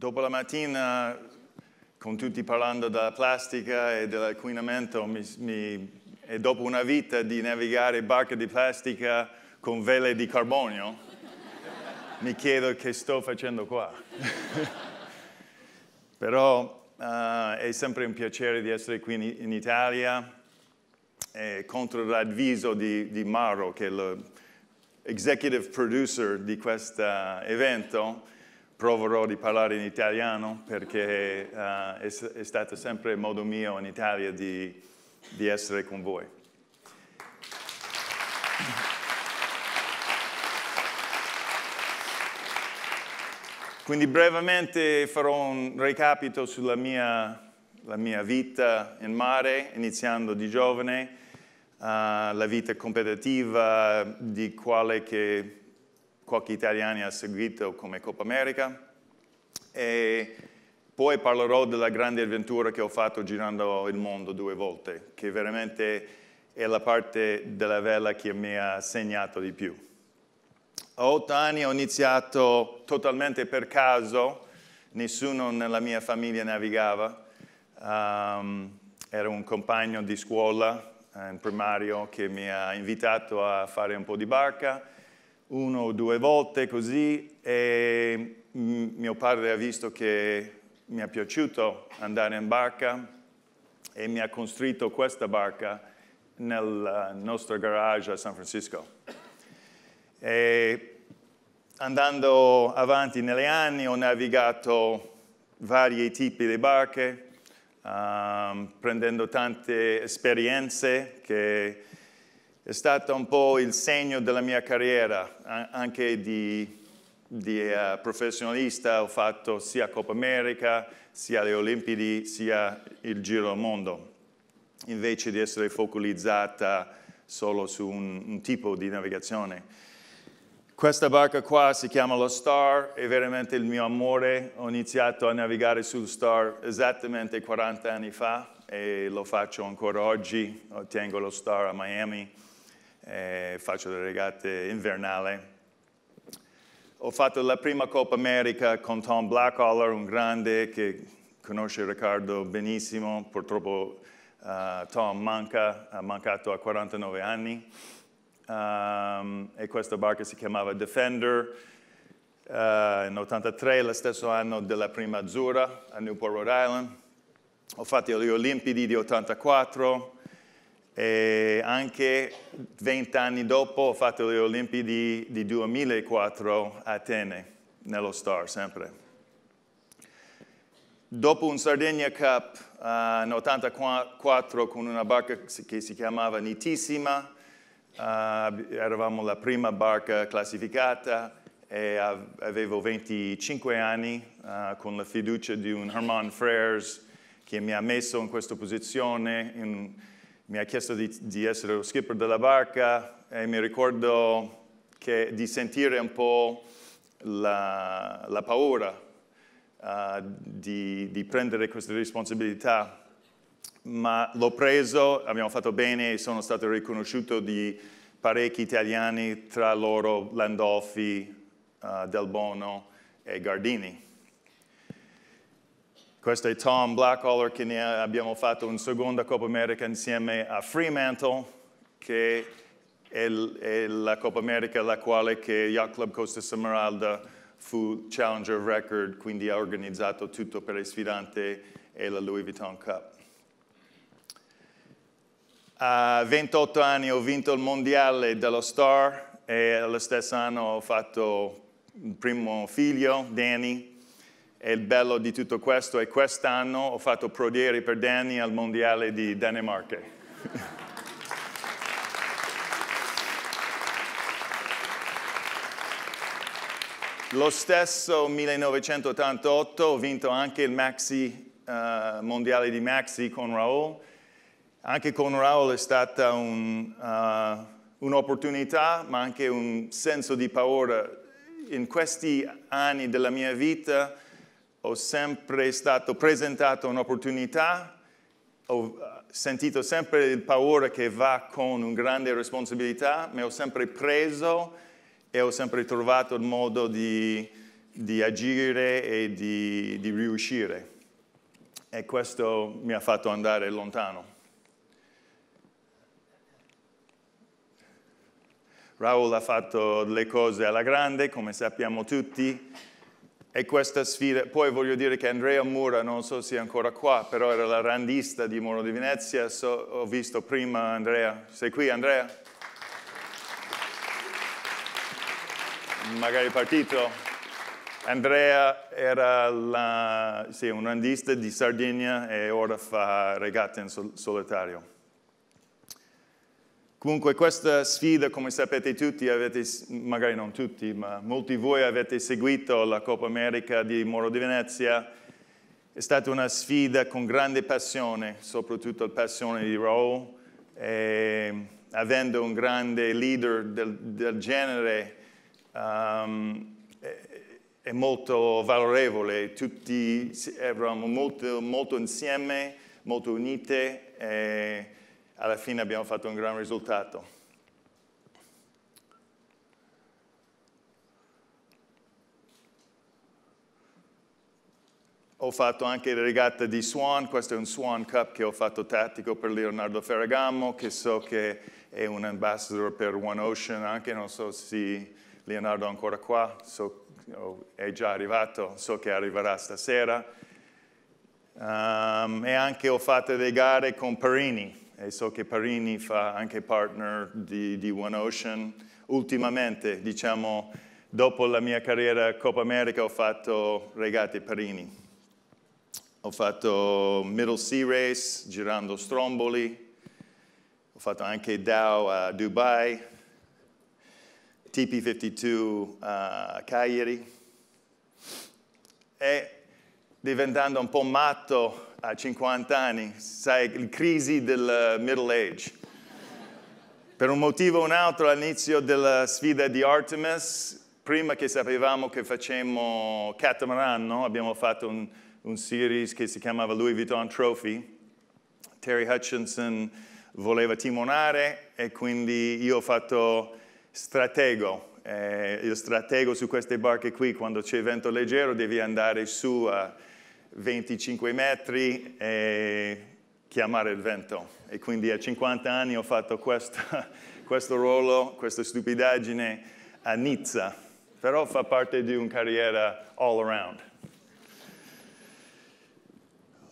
Dopo la mattina, con tutti parlando della plastica e dell'inquinamento, e dopo una vita di navigare barche di plastica con vele di carbonio, mi chiedo che sto facendo qua. Però uh, è sempre un piacere di essere qui in, in Italia eh, contro l'avviso di, di Mauro, che è l'executive producer di questo evento proverò di parlare in italiano perché uh, è, è, stato sempre il modo mio in Italia di, di essere con voi. Quindi brevemente farò un recapito sulla mia, mia vita in mare, iniziando di giovane, uh, la vita competitiva di quale che qualche italiano ha seguito come Coppa America. E poi parlerò della grande avventura che ho fatto girando il mondo due volte, che veramente è la parte della vela che mi ha segnato di più. A otto anni ho iniziato totalmente per caso, nessuno nella mia famiglia navigava, um, ehm, era un compagno di scuola eh, in primario che mi ha invitato a fare un po' di barca, uno o due volte così e mm, mio padre ha visto che mi è piaciuto andare in barca e mi ha costruito questa barca nel eh, nostro garage a San Francisco. E andando avanti negli anni ho navigato vari tipi di barche, um, prendendo tante esperienze che è stato un po' il segno della mia carriera, anche di, di uh, professionista, ho fatto sia Coppa America, sia le Olimpiadi, sia il Giro al Mondo, invece di essere focalizzata solo su un, un tipo di navigazione. Questa barca qua si chiama lo Star, è veramente il mio amore, ho iniziato a navigare sul Star esattamente 40 anni fa e lo faccio ancora oggi, tengo lo Star a Miami eh, faccio le regate invernali. Ho fatto la prima Coppa America con Tom Blackholler, un grande che conosce Riccardo benissimo, purtroppo uh, Tom manca, ha mancato a 49 anni. Um, e questa barca si chiamava Defender, uh, in 83, lo stesso anno della prima azzurra a Newport, Rhode Island. Ho fatto le Olimpiadi di 84, e anche 20 anni dopo ho fatto le Olimpiadi di 2004 a Atene, nello Star sempre. Dopo un Sardegna Cup uh, nel 84 con una barca che si chiamava Nitissima, uh, eravamo la prima barca classificata e avevo 25 anni uh, con la fiducia di un Herman Freres che mi ha messo in questa posizione, in, mi ha chiesto di, di essere lo skipper della barca e mi ricordo che, di sentire un po' la, la paura uh, di, di prendere questa responsabilità, ma l'ho preso, abbiamo fatto bene, e sono stato riconosciuto di parecchi italiani, tra loro Landolfi, uh, Del Bono e Gardini. Questo è Tom Blackoller che ne abbiamo fatto una seconda Coppa America insieme a Fremantle, che è, la Coppa America la quale che Yacht Club Costa Smeralda fu Challenger of Record, quindi ha organizzato tutto per le sfidante e la Louis Vuitton Cup. A 28 anni ho vinto il mondiale dello Star e allo stesso anno ho fatto il primo figlio, Danny, e il bello di tutto questo è che quest'anno ho fatto prodieri per Danny al Mondiale di Danimarca. Lo stesso 1988 ho vinto anche il Maxi, uh, Mondiale di Maxi con Raul. Anche con Raul è stata un, uh, un'opportunità, ma anche un senso di paura. In questi anni della mia vita ho sempre stato presentato un'opportunità, ho eh, sentito sempre il paura che va con una grande responsabilità, mi ho sempre preso e ho sempre trovato il modo di, di agire e di, di riuscire. E questo mi ha fatto andare lontano. Raul ha fatto le cose alla grande, come sappiamo tutti, e questa sfida, poi voglio dire che Andrea Mura, non so se è ancora qua, però era la randista di Muro di Venezia, so, ho visto prima Andrea, sei qui Andrea? Magari partito. Andrea era la, sì, un randista di Sardegna e ora fa regate in sol solitario. Comunque questa sfida, come sapete tutti, avete, magari non tutti, ma molti di voi avete seguito la Coppa America di Moro di Venezia, è stata una sfida con grande passione, soprattutto la passione di Raul, e, ehm, avendo un grande leader del, del genere um, è, è, molto valorevole, tutti eravamo molto, molto insieme, molto unite. E, eh, alla fine abbiamo fatto un gran risultato. Ho fatto anche la regata di Swan, questo è un Swan Cup che ho fatto tattico per Leonardo Ferragamo, che so che è un ambassador per One Ocean, anche non so se Leonardo è ancora qua, so, è già arrivato, so che arriverà stasera. Um, e anche ho fatto delle gare con Perini, e so che Parini fa anche partner di, di One Ocean. Ultimamente, diciamo, dopo la mia carriera Coppa America ho fatto regate Parini. Ho fatto Middle Sea Race girando Stromboli, ho fatto anche Dow a Dubai, TP52 a Cagliari e diventando un po' matto a 50 anni, sai, la crisi del eh, middle age. Per un motivo o un altro all'inizio della sfida di Artemis, prima che sapevamo che facemmo catamaran, no? abbiamo fatto un, un series che si chiamava Louis Vuitton Trophy, Terry Hutchinson voleva timonare e quindi io ho fatto stratego. Eh, io stratego su queste barche qui, quando c'è vento leggero devi andare su a 25 metri e chiamare il vento. E quindi a 50 anni ho fatto questa, questo ruolo, questa stupidaggine a Nizza, però fa parte di una carriera all around.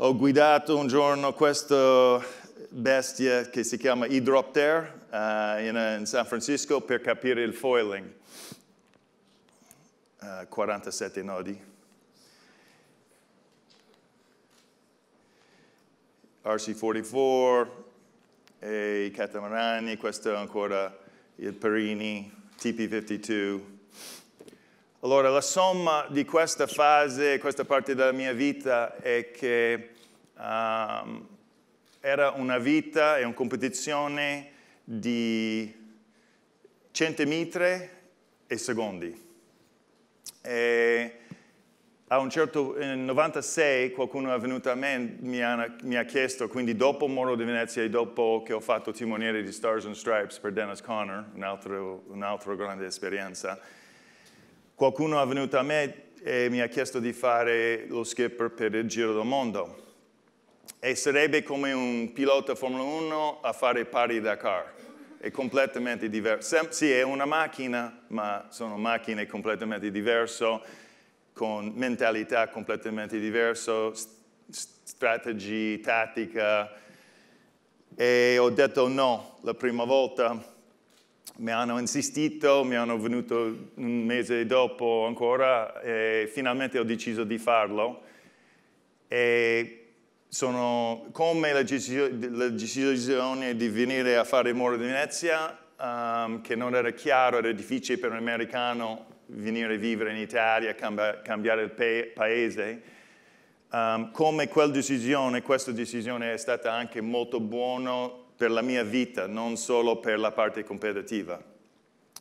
Ho guidato un giorno questa bestia che si chiama Hydropter uh, eh, in, eh, in, San Francisco per capire il foiling. Uh, eh, 47 nodi. RC44 e i catamarani, questo è ancora il Perini, TP52. Allora, la somma di questa fase, questa parte della mia vita è che um, era una vita e una competizione di centimetri e secondi. E a un certo eh, nel 96 qualcuno è venuto a me mi mi ha chiesto, quindi dopo Moro di Venezia e dopo che ho fatto timoniere di Stars and Stripes per Dennis Connor, un'altra un grande esperienza, qualcuno è venuto a me e mi ha chiesto di fare lo skipper per il Giro del Mondo. E sarebbe come un pilota Formula 1 a fare pari da car. È completamente diverso. Sì, è una macchina, ma sono macchine completamente diverse con mentalità completamente diverse, strategie, tattica, e ho detto no la prima volta. Mi hanno insistito, mi hanno venuto un mese dopo ancora e finalmente ho deciso di farlo. E sono come la, decisione di venire a fare il Muro di Venezia, um, che non era chiaro, era difficile per un americano venire a vivere in Italia, cambiare il paese. Um, come quella decisione, questa decisione è stata anche molto buona per la mia vita, non solo per la parte competitiva.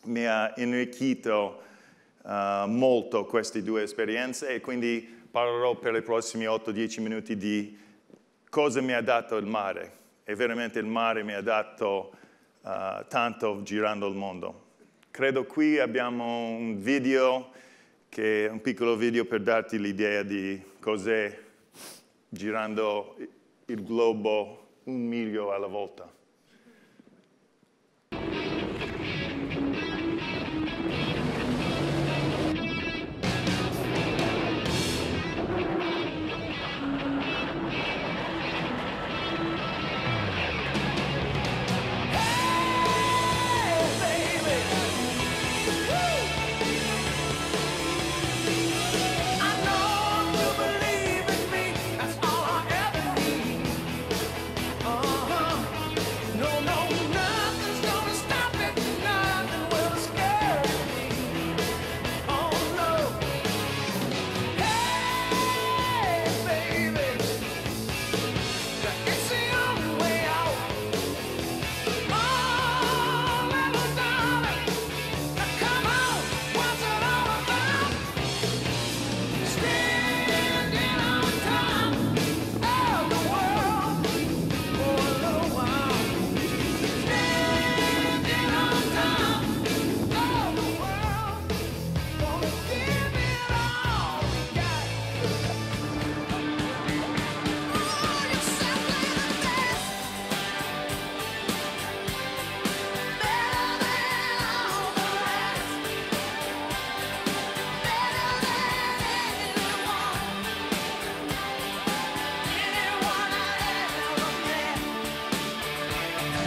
Mi ha arricchito uh, molto queste due esperienze e quindi parlerò per i prossimi 8-10 minuti di cosa mi ha dato il mare. E veramente il mare mi ha dato uh, tanto girando il mondo. Credo qui abbiamo un video, che un piccolo video per darti l'idea di cos'è girando il globo un miglio alla volta.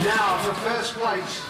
now for first place.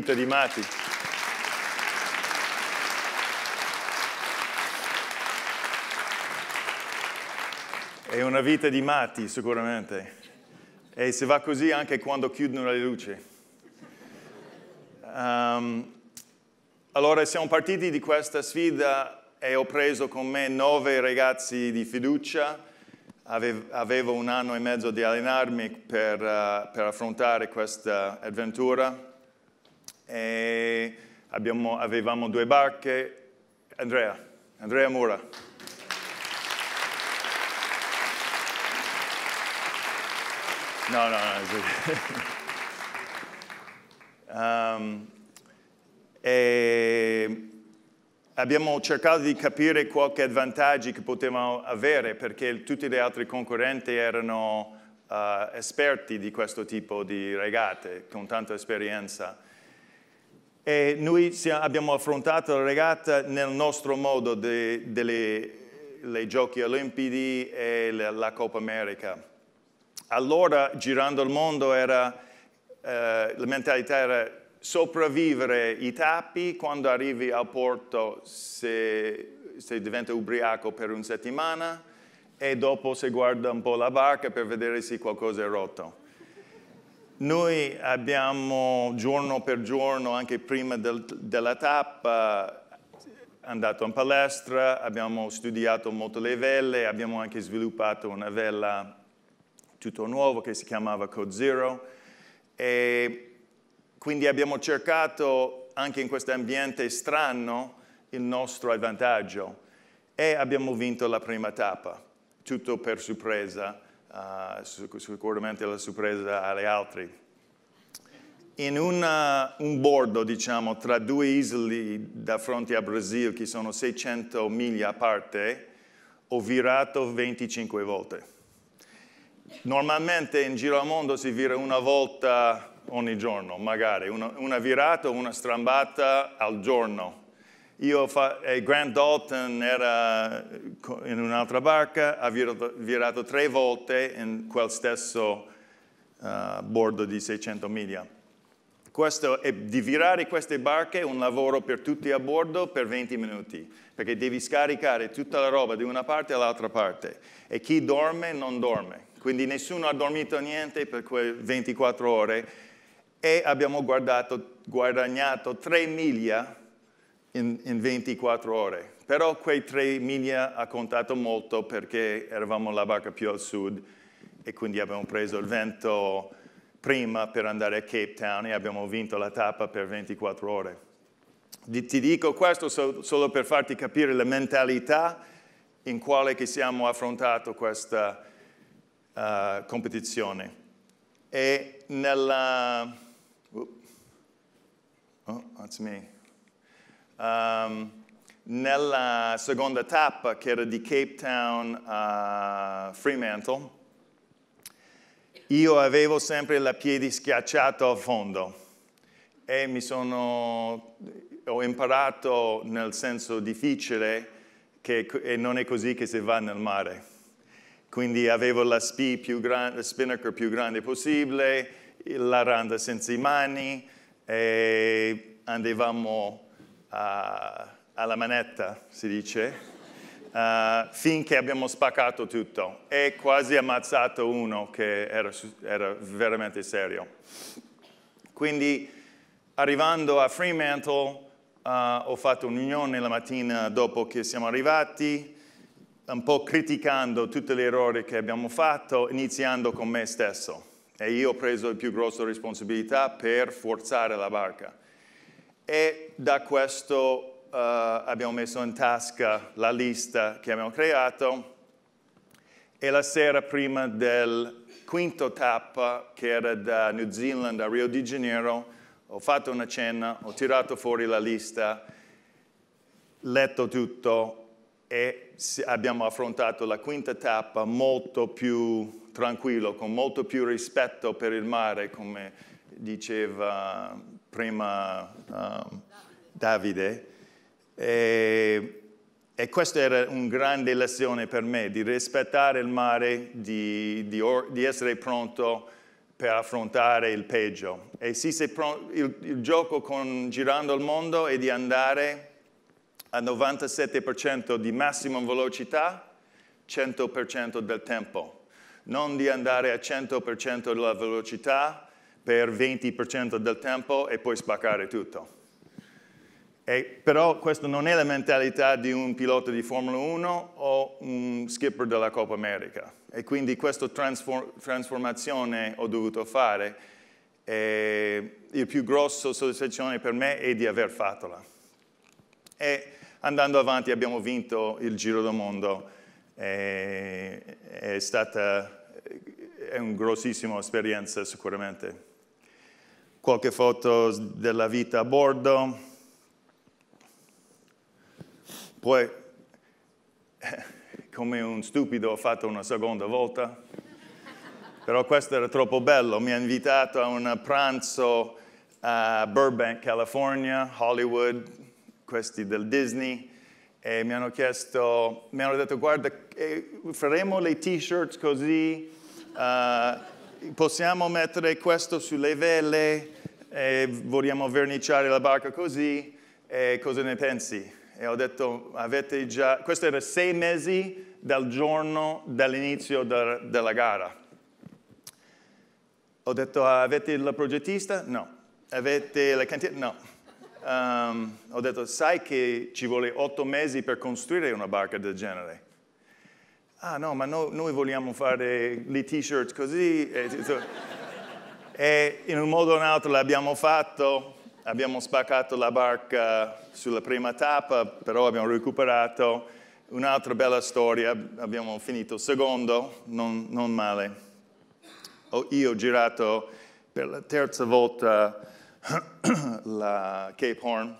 vita di Mati. È una vita di matti sicuramente. E se va così anche quando chiudono le luci. Um, allora siamo partiti di questa sfida e ho preso con me nove ragazzi di fiducia. Avevo un anno e mezzo di allenarmi per, uh, per affrontare questa avventura abbiamo, avevamo due barche. Andrea, Andrea Mura. No, no, no. um, abbiamo cercato di capire qualche vantaggio che potevamo avere perché tutti gli altri concorrenti erano uh, esperti di questo tipo di regate con tanta esperienza e noi abbiamo affrontato la regata nel nostro modo de, Giochi Olimpidi e la Coppa America. Allora, girando il mondo, era, eh, la mentalità era sopravvivere i tappi quando arrivi al porto se, se diventa ubriaco per una settimana e dopo si guarda un po' la barca per vedere se qualcosa è rotto. Noi abbiamo giorno per giorno, anche prima del, della tappa, andato in palestra, abbiamo studiato molto le vele, abbiamo anche sviluppato una vela tutto nuova che si chiamava Code Zero e quindi abbiamo cercato anche in questo ambiente strano il nostro vantaggio e abbiamo vinto la prima tappa, tutto per sorpresa uh, eh, sicuramente la sorpresa alle altri. In una, eh, un bordo, diciamo, tra due isole da fronte a Brasile, che sono 600 miglia a parte, ho virato 25 volte. Normalmente in giro al mondo si vira una volta ogni giorno, magari, una, una virata o una strambata al giorno io fa, eh, Grant Dalton era in un'altra barca, ha virato, virato, tre volte in quel stesso uh, bordo di 600 miglia. Questo, e di virare queste barche è un lavoro per tutti a bordo per 20 minuti, perché devi scaricare tutta la roba di una parte all'altra parte e chi dorme non dorme. Quindi nessuno ha dormito niente per quelle 24 ore e abbiamo guardato, guadagnato 3 miglia in, in 24 ore. Però quei tre miglia ha contato molto perché eravamo la barca più al sud e quindi abbiamo preso il vento prima per andare a Cape Town e abbiamo vinto la tappa per 24 ore. Ti dico questo solo per farti capire la mentalità in quale che siamo affrontati questa uh, competizione. E nella... Oh, that's me. Um, nella seconda tappa, che era di Cape Town a Fremantle, io avevo sempre la piedi schiacciata a fondo e mi sono, ho imparato nel senso difficile che non è così che si va nel mare. Quindi avevo la, più grande, la spinnaker più grande possibile, la randa senza i mani e andavamo alla manetta, si dice, Uh, finché abbiamo spaccato tutto e quasi ammazzato uno che era, era, veramente serio. Quindi arrivando a Fremantle uh, ho fatto un'unione la mattina dopo che siamo arrivati, un po' criticando tutti gli errori che abbiamo fatto, iniziando con me stesso. E io ho preso la più grossa responsabilità per forzare la barca e da questo uh, abbiamo messo in tasca la lista che abbiamo creato e la sera prima del quinto tappa, che era da New Zealand a Rio de Janeiro, ho fatto una cena, ho tirato fuori la lista, letto tutto e abbiamo affrontato la quinta tappa molto più tranquillo, con molto più rispetto per il mare, come diceva prima um, Davide. E, e, questa era una grande lezione per me, di rispettare il mare, di, di, or, di essere pronto per affrontare il peggio. E sì, se pronto, il, il gioco con Girando il Mondo è di andare a 97% di massima velocità, 100% del tempo. Non di andare a 100% della velocità, per 20% del tempo e poi spaccare tutto. E, però questa non è la mentalità di un pilota di Formula 1 o un skipper della Coppa America. E quindi questa transform trasformazione ho dovuto fare. E il più grosso soddisfazione per me è di aver fattola. E andando avanti abbiamo vinto il Giro del Mondo. E, è stata è una grossissima esperienza sicuramente qualche foto della vita a bordo, poi come un stupido ho fatto una seconda volta, però questo era troppo bello, mi ha invitato a un pranzo a Burbank, California, Hollywood, questi del Disney, e mi hanno chiesto, mi hanno detto guarda, eh, faremo le t-shirts così, uh, possiamo mettere questo sulle vele e vogliamo verniciare la barca così, e cosa ne pensi? E ho detto, avete già, questo era sei mesi dal giorno dall'inizio da, della gara. Ho detto, ah, avete il progettista? No. Avete la cantina? No. Um, ho detto, sai che ci vuole otto mesi per costruire una barca del genere? ah no, ma no, noi vogliamo fare le t-shirt così. E, eh, e in un modo o un altro l'abbiamo fatto, abbiamo spaccato la barca sulla prima tappa, però abbiamo recuperato. Un'altra bella storia, abbiamo finito secondo, non, non male. Io ho girato per la terza volta la Cape Horn,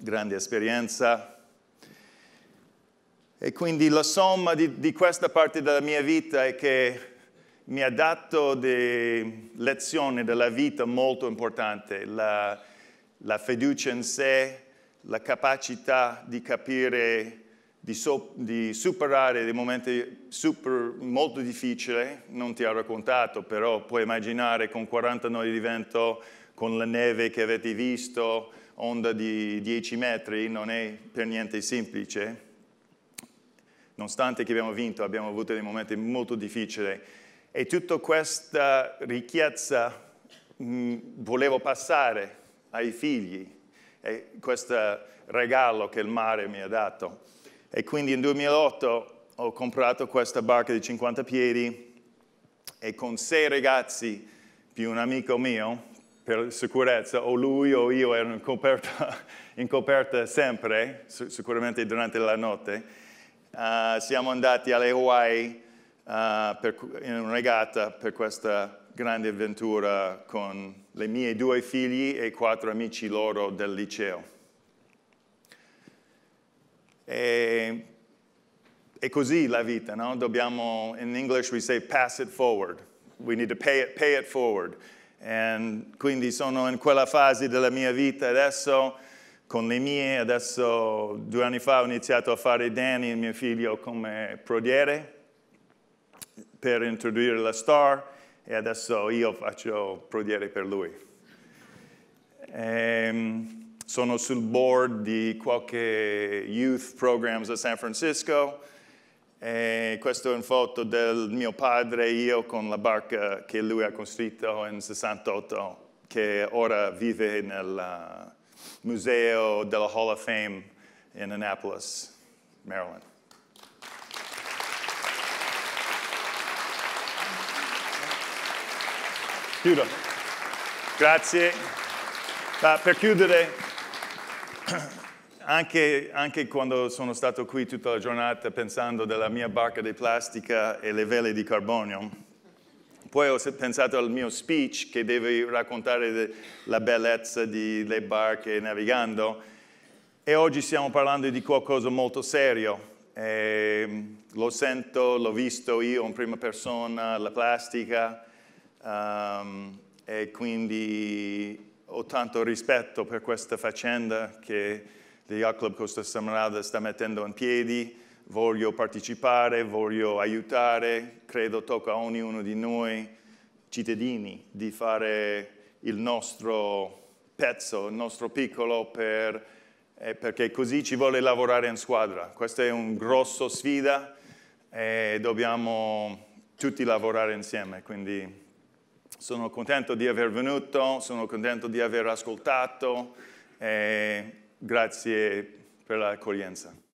grande esperienza, e quindi la somma di, di questa parte della mia vita è che mi ha dato delle lezioni della vita molto importanti, la, la fiducia in sé, la capacità di capire, di, so, di superare dei momenti super, molto difficili. Non ti ho raccontato, però puoi immaginare con 40 nodi di vento, con la neve che avete visto, onda di 10 metri, non è per niente semplice nonostante che abbiamo vinto, abbiamo avuto dei momenti molto difficili e tutta questa ricchezza mh, mm, volevo passare ai figli, e questo regalo che il mare mi ha dato. E quindi in 2008 ho comprato questa barca di 50 piedi e con sei ragazzi più un amico mio, per sicurezza, o lui o io ero in coperta, in coperta sempre, sicuramente durante la notte, Uh, siamo andati alle Hawaii uh, per, in regata per questa grande avventura con le mie due figli e quattro amici loro del liceo. E, è così la vita, no? Dobbiamo, in English we say pass it forward. We need to pay it, pay it forward. And quindi sono in quella fase della mia vita adesso con le mie, adesso due anni fa ho iniziato a fare Danny, mio figlio, come prodiere per introdurre la star e adesso io faccio prodiere per lui. Ehm, sono sul board di qualche youth programs a San Francisco. E questo è una foto del mio padre e io con la barca che lui ha costruito in 68, che ora vive nella, Museo della Hall of Fame in Annapolis, Maryland. Chiudo. Grazie. Uh, per chiudere, anche, anche, quando sono stato qui tutta la giornata pensando della mia barca di plastica e le vele di carbonio, poi ho pensato al mio speech che deve raccontare la bellezza delle barche navigando e oggi stiamo parlando di qualcosa molto serio. E ehm, lo sento, l'ho visto io in prima persona, la plastica um, e quindi ho tanto rispetto per questa faccenda che il Yacht Club Costa Samarada sta mettendo in piedi voglio partecipare, voglio aiutare, credo tocca a ognuno di noi cittadini di fare il nostro pezzo, il nostro piccolo per, eh, perché così ci vuole lavorare in squadra. Questa è una grossa sfida e dobbiamo tutti lavorare insieme, quindi sono contento di aver venuto, sono contento di aver ascoltato e grazie per l'accoglienza.